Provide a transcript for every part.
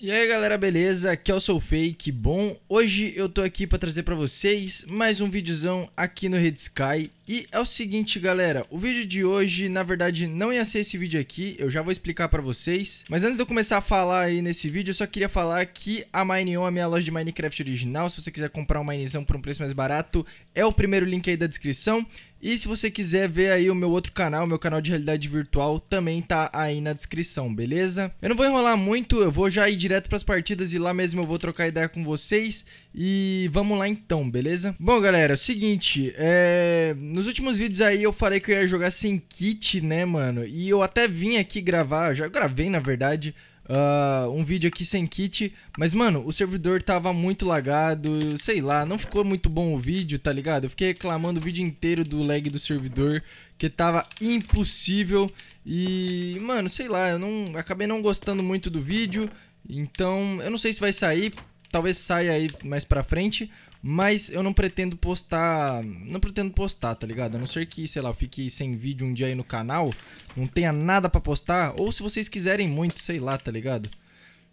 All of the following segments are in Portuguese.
E aí galera, beleza? Aqui é o Sou Fake, bom? Hoje eu tô aqui para trazer para vocês mais um videozão aqui no Red Sky E é o seguinte galera, o vídeo de hoje na verdade não ia ser esse vídeo aqui, eu já vou explicar para vocês Mas antes de eu começar a falar aí nesse vídeo, eu só queria falar que a Mineon, a minha loja de Minecraft original Se você quiser comprar um Minezão por um preço mais barato, é o primeiro link aí da descrição e se você quiser ver aí o meu outro canal, meu canal de realidade virtual, também tá aí na descrição, beleza? Eu não vou enrolar muito, eu vou já ir direto pras partidas e lá mesmo eu vou trocar ideia com vocês. E vamos lá então, beleza? Bom, galera, é o seguinte, é... nos últimos vídeos aí eu falei que eu ia jogar sem kit, né, mano? E eu até vim aqui gravar, já gravei na verdade Uh, um vídeo aqui sem kit, mas mano, o servidor tava muito lagado, sei lá, não ficou muito bom o vídeo, tá ligado? Eu fiquei reclamando o vídeo inteiro do lag do servidor, que tava impossível e, mano, sei lá, eu não acabei não gostando muito do vídeo, então eu não sei se vai sair, talvez saia aí mais pra frente, mas eu não pretendo postar. Não pretendo postar, tá ligado? A não ser que, sei lá, eu fique sem vídeo um dia aí no canal, não tenha nada para postar. Ou se vocês quiserem muito, sei lá, tá ligado?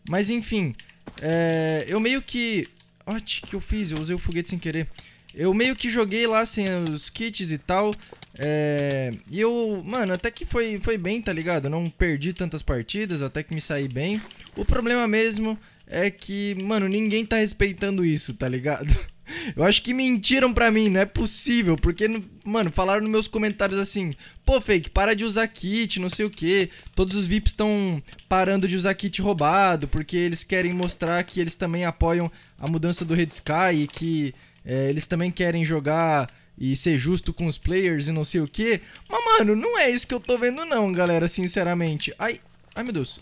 Mas enfim, é, eu meio que. O que eu fiz, eu usei o foguete sem querer. Eu meio que joguei lá sem assim, os kits e tal. É, e eu, mano, até que foi, foi bem, tá ligado? não perdi tantas partidas, até que me saí bem. O problema mesmo é que, mano, ninguém tá respeitando isso, tá ligado? Eu acho que mentiram pra mim, não é possível. Porque, mano, falaram nos meus comentários assim: pô, fake, para de usar kit, não sei o que. Todos os VIPs estão parando de usar kit roubado, porque eles querem mostrar que eles também apoiam a mudança do Red Sky e que é, eles também querem jogar e ser justo com os players e não sei o que. Mas, mano, não é isso que eu tô vendo, não, galera, sinceramente. Ai, ai meu Deus.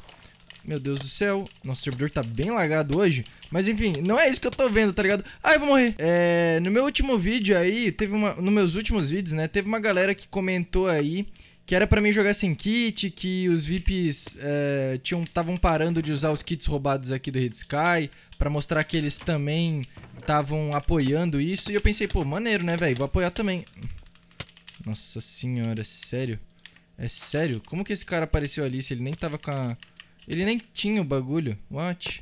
Meu Deus do céu. Nosso servidor tá bem lagado hoje. Mas enfim, não é isso que eu tô vendo, tá ligado? Ai, vou morrer. É, no meu último vídeo aí, teve uma... Nos meus últimos vídeos, né? Teve uma galera que comentou aí que era para mim jogar sem kit, que os VIPs estavam é, parando de usar os kits roubados aqui do Red Sky, para mostrar que eles também estavam apoiando isso. E eu pensei, pô, maneiro, né, velho? Vou apoiar também. Nossa senhora, sério? É sério? Como que esse cara apareceu ali se ele nem tava com a, ele nem tinha o bagulho. What?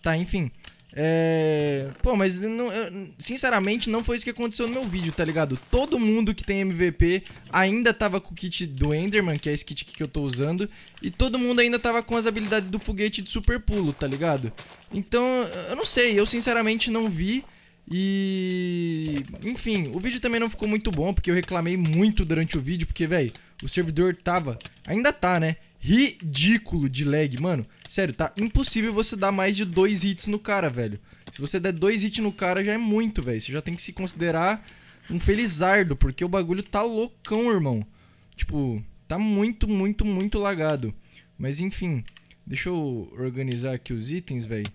Tá, enfim. É... Pô, mas não, eu, sinceramente não foi isso que aconteceu no meu vídeo, tá ligado? Todo mundo que tem MVP ainda tava com o kit do Enderman, que é esse kit que eu tô usando, e todo mundo ainda tava com as habilidades do foguete de super pulo, tá ligado? Então, eu não sei, eu sinceramente não vi. E. Enfim, o vídeo também não ficou muito bom, porque eu reclamei muito durante o vídeo, porque, velho, o servidor tava. Ainda tá, né? ridículo de lag, mano. Sério, tá impossível você dar mais de dois hits no cara, velho. Se você der dois hits no cara, já é muito, velho. Você já tem que se considerar um felizardo, porque o bagulho tá loucão, irmão. Tipo, tá muito, muito, muito lagado. Mas enfim, deixa eu organizar aqui os itens, velho.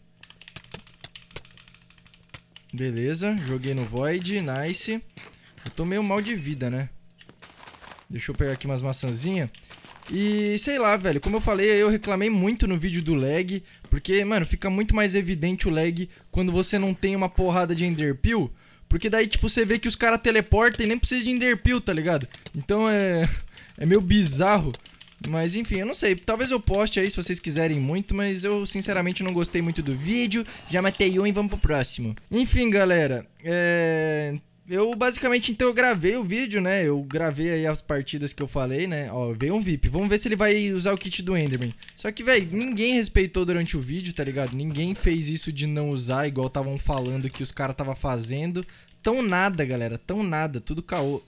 Beleza, joguei no Void, nice. Eu tô meio mal de vida, né? Deixa eu pegar aqui umas maçãzinhas. E sei lá, velho, como eu falei, eu reclamei muito no vídeo do lag, porque, mano, fica muito mais evidente o lag quando você não tem uma porrada de enderpeel, porque daí, tipo, você vê que os caras teleportam e nem precisa de enderpeel, tá ligado? Então é... é meio bizarro. Mas enfim, eu não sei, talvez eu poste aí se vocês quiserem muito, mas eu sinceramente não gostei muito do vídeo, já matei um e vamos pro próximo. Enfim, galera, é eu basicamente, então, eu gravei o vídeo, né? Eu gravei aí as partidas que eu falei, né? Ó, veio um VIP. Vamos ver se ele vai usar o kit do Enderman. Só que, velho, ninguém respeitou durante o vídeo, tá ligado? Ninguém fez isso de não usar, igual estavam falando que os caras tava fazendo. Tão nada, galera. Tão nada. Tudo caô.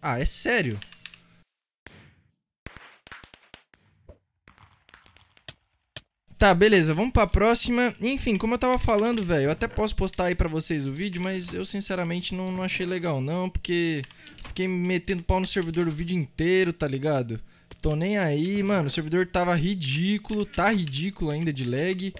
Ah, é sério? Tá, beleza, vamos pra próxima. Enfim, como eu tava falando, velho, eu até posso postar aí pra vocês o vídeo, mas eu sinceramente não, não achei legal não, porque fiquei metendo pau no servidor o vídeo inteiro, tá ligado? Tô nem aí, mano, o servidor tava ridículo, tá ridículo ainda de lag.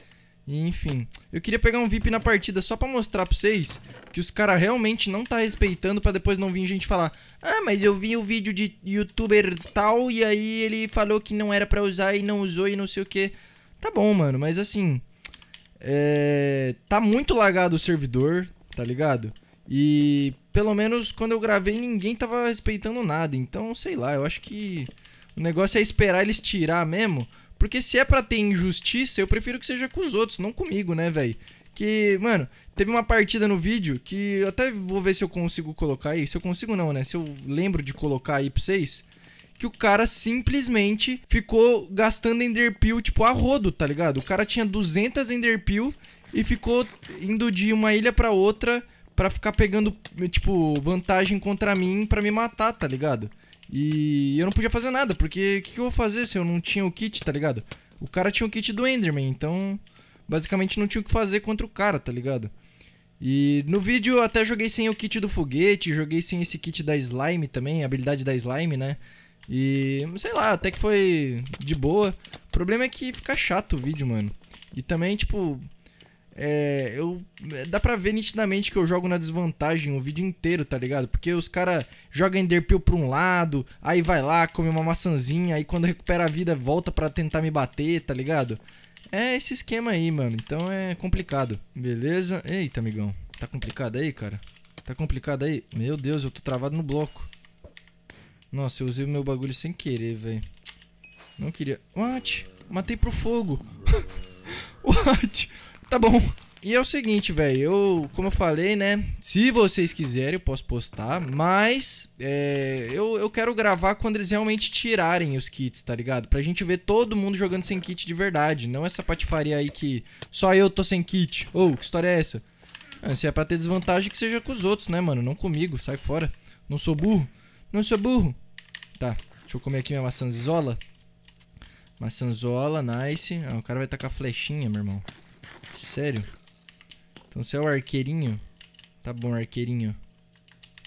Enfim, eu queria pegar um VIP na partida só pra mostrar pra vocês que os caras realmente não tá respeitando pra depois não vir gente falar Ah, mas eu vi o um vídeo de youtuber tal e aí ele falou que não era pra usar e não usou e não sei o que... Tá bom, mano, mas assim. É... Tá muito lagado o servidor, tá ligado? E pelo menos quando eu gravei, ninguém tava respeitando nada. Então, sei lá, eu acho que o negócio é esperar eles tirar mesmo. Porque se é pra ter injustiça, eu prefiro que seja com os outros, não comigo, né, velho? Que, mano, teve uma partida no vídeo que eu até vou ver se eu consigo colocar aí. Se eu consigo, não, né? Se eu lembro de colocar aí pra vocês que o cara simplesmente ficou gastando enderpeel, tipo, a rodo, tá ligado? O cara tinha 200 enderpeel e ficou indo de uma ilha para outra para ficar pegando, tipo, vantagem contra mim para me matar, tá ligado? E eu não podia fazer nada, porque o que, que eu vou fazer se eu não tinha o kit, tá ligado? O cara tinha o kit do Enderman, então basicamente não tinha o que fazer contra o cara, tá ligado? E no vídeo eu até joguei sem o kit do foguete, joguei sem esse kit da slime também, habilidade da slime, né? E sei lá, até que foi de boa. O problema é que fica chato o vídeo, mano. E também, tipo. É, eu, é, dá pra ver nitidamente que eu jogo na desvantagem o vídeo inteiro, tá ligado? Porque os caras jogam Enderpeel pra um lado, aí vai lá, come uma maçãzinha, aí quando recupera a vida volta para tentar me bater, tá ligado? É esse esquema aí, mano. Então é complicado. Beleza? Eita, amigão. Tá complicado aí, cara? Tá complicado aí? Meu Deus, eu tô travado no bloco. Nossa, eu usei o meu bagulho sem querer, velho. Não queria... What? Matei pro fogo. What? Tá bom. E é o seguinte, velho, eu, como eu falei, né? Se vocês quiserem, eu posso postar, mas é, eu, eu quero gravar quando eles realmente tirarem os kits, tá ligado? Pra gente ver todo mundo jogando sem kit de verdade, não essa patifaria aí que só eu tô sem kit. Ou, oh, que história é essa? Ah, se é pra ter desvantagem, que seja com os outros, né, mano? Não comigo, sai fora. Não sou burro. Não sou é burro. Tá, deixa eu comer aqui minha maçãzola. Maçãzola, nice. Ah, o cara vai tacar flechinha, meu irmão. Sério? Então você é o arqueirinho? Tá bom, arqueirinho.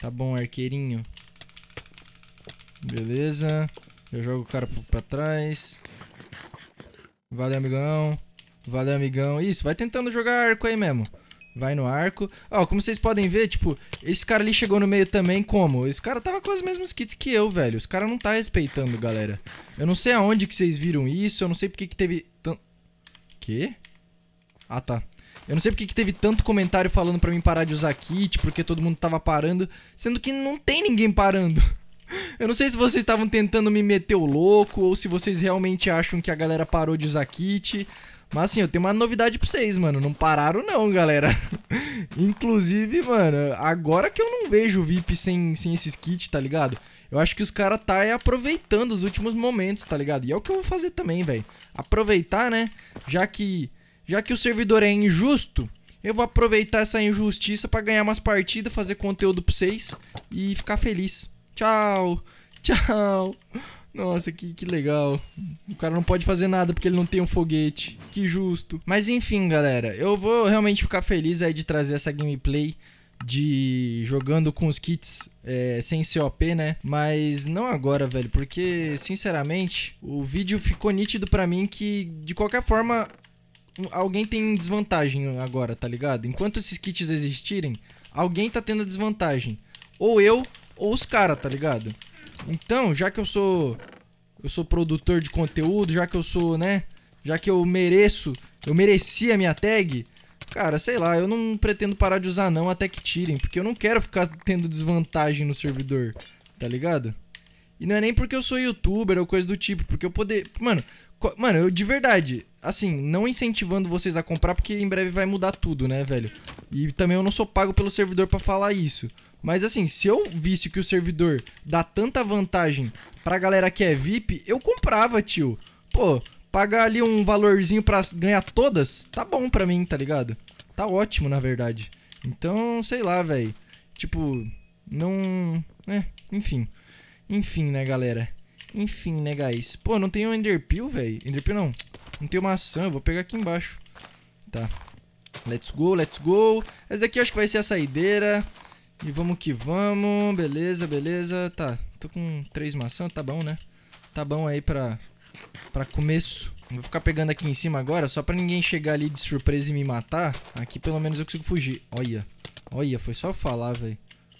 Tá bom, arqueirinho. Beleza. Eu jogo o cara pra trás. Valeu, amigão. Valeu, amigão. Isso, vai tentando jogar arco aí mesmo vai no arco. Ó, como vocês podem ver, tipo, esse cara ali chegou no meio também como? Esse cara tava com as mesmas kits que eu, velho. Os cara não tá respeitando, galera. Eu não sei aonde que vocês viram isso, eu não sei porque que teve... tanto... Que? Ah, tá. Eu não sei porque que teve tanto comentário falando pra mim parar de usar kit, porque todo mundo tava parando, sendo que não tem ninguém parando. Eu não sei se vocês estavam tentando me meter o louco ou se vocês realmente acham que a galera parou de usar kit. Mas assim, eu tenho uma novidade pra vocês, mano. Não pararam, não, galera. Inclusive, mano, agora que eu não vejo o VIP sem, sem esses kits, tá ligado? Eu acho que os caras tá aí aproveitando os últimos momentos, tá ligado? E é o que eu vou fazer também, velho. Aproveitar, né? Já que, já que o servidor é injusto, eu vou aproveitar essa injustiça para ganhar umas partidas, fazer conteúdo pra vocês e ficar feliz. Tchau! Tchau! Nossa, que, que legal. O cara não pode fazer nada porque ele não tem um foguete. Que justo. Mas enfim, galera, eu vou realmente ficar feliz aí de trazer essa gameplay de jogando com os kits é, sem COP, né? Mas não agora, velho, porque sinceramente o vídeo ficou nítido para mim que de qualquer forma alguém tem desvantagem agora, tá ligado? Enquanto esses kits existirem, alguém tá tendo desvantagem. Ou eu ou os caras, tá ligado? Então, já que eu sou eu sou produtor de conteúdo, já que eu sou, né, já que eu mereço, eu mereci a minha tag, cara, sei lá, eu não pretendo parar de usar não até que tirem, porque eu não quero ficar tendo desvantagem no servidor, tá ligado? E não é nem porque eu sou youtuber ou coisa do tipo, porque eu poder, mano, mano, eu de verdade, assim, não incentivando vocês a comprar porque em breve vai mudar tudo, né, velho? E também eu não sou pago pelo servidor para falar isso. Mas assim, se eu visse que o servidor dá tanta vantagem pra galera que é VIP, eu comprava, tio. Pô, pagar ali um valorzinho pra ganhar todas, tá bom pra mim, tá ligado? Tá ótimo, na verdade. Então, sei lá, velho. Tipo, não. É, enfim. Enfim, né, galera? Enfim, né, guys? Pô, não tem um Enderpeel, velho? Enderpeel não. Não tem maçã, eu vou pegar aqui embaixo. Tá. Let's go, let's go. Essa daqui eu acho que vai ser a saideira. E vamos que vamos. Beleza, beleza. Tá, tô com três maçãs, tá bom, né? Tá bom aí pra, pra começo. Vou ficar pegando aqui em cima agora, só pra ninguém chegar ali de surpresa e me matar. Aqui pelo menos eu consigo fugir. Olha, olha, foi só falar, velho.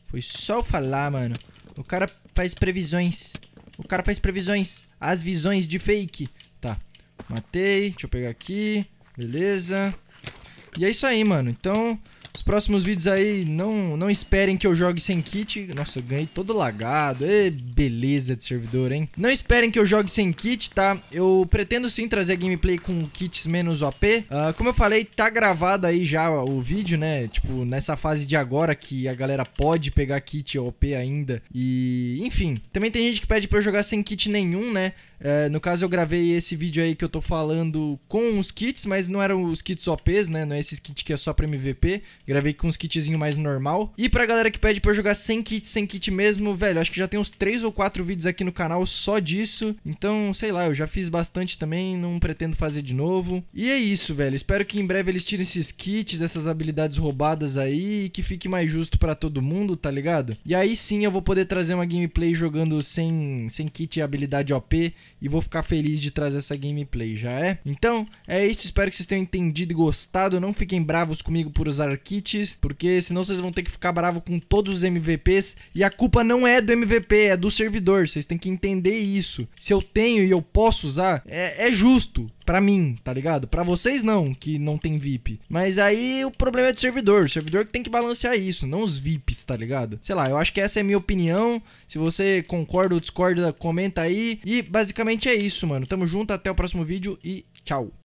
Foi só falar, mano. O cara faz previsões. O cara faz previsões. As visões de fake. Tá, matei. Deixa eu pegar aqui. Beleza. E é isso aí, mano. Então, os próximos vídeos aí, não, não esperem que eu jogue sem kit. Nossa, eu ganhei todo lagado. E beleza de servidor, hein? Não esperem que eu jogue sem kit, tá? Eu pretendo sim trazer gameplay com kits menos OP. Uh, ah, como eu falei, tá gravado aí já o vídeo, né? Tipo, nessa fase de agora que a galera pode pegar kit OP ainda. E, enfim. Também tem gente que pede pra eu jogar sem kit nenhum, né? É, no caso, eu gravei esse vídeo aí que eu tô falando com os kits, mas não eram os kits OPs, né? Não é esses kits que é só pra MVP. Gravei com uns kitzinho mais normal. E pra galera que pede pra eu jogar sem kit, sem kit mesmo, velho, acho que já tem uns 3 ou 4 vídeos aqui no canal só disso. Então, sei lá, eu já fiz bastante também, não pretendo fazer de novo. E é isso, velho. Espero que em breve eles tirem esses kits, essas habilidades roubadas aí, e que fique mais justo pra todo mundo, tá ligado? E aí sim eu vou poder trazer uma gameplay jogando sem, sem kit e habilidade OP e vou ficar feliz de trazer essa gameplay, já é? Então, é isso, espero que vocês tenham entendido e gostado, não fiquem bravos comigo por usar kits, porque senão vocês vão ter que ficar bravos com todos os MVPs, e a culpa não é do MVP, é do servidor, vocês têm que entender isso. Se eu tenho e eu posso usar, é, é justo, Pra mim, tá ligado? Pra vocês não, que não tem VIP. Mas aí o problema é do servidor. O servidor que tem que balancear isso, não os VIPs, tá ligado? Sei lá, eu acho que essa é a minha opinião. Se você concorda ou discorda, comenta aí. E basicamente é isso, mano. Tamo junto, até o próximo vídeo e tchau.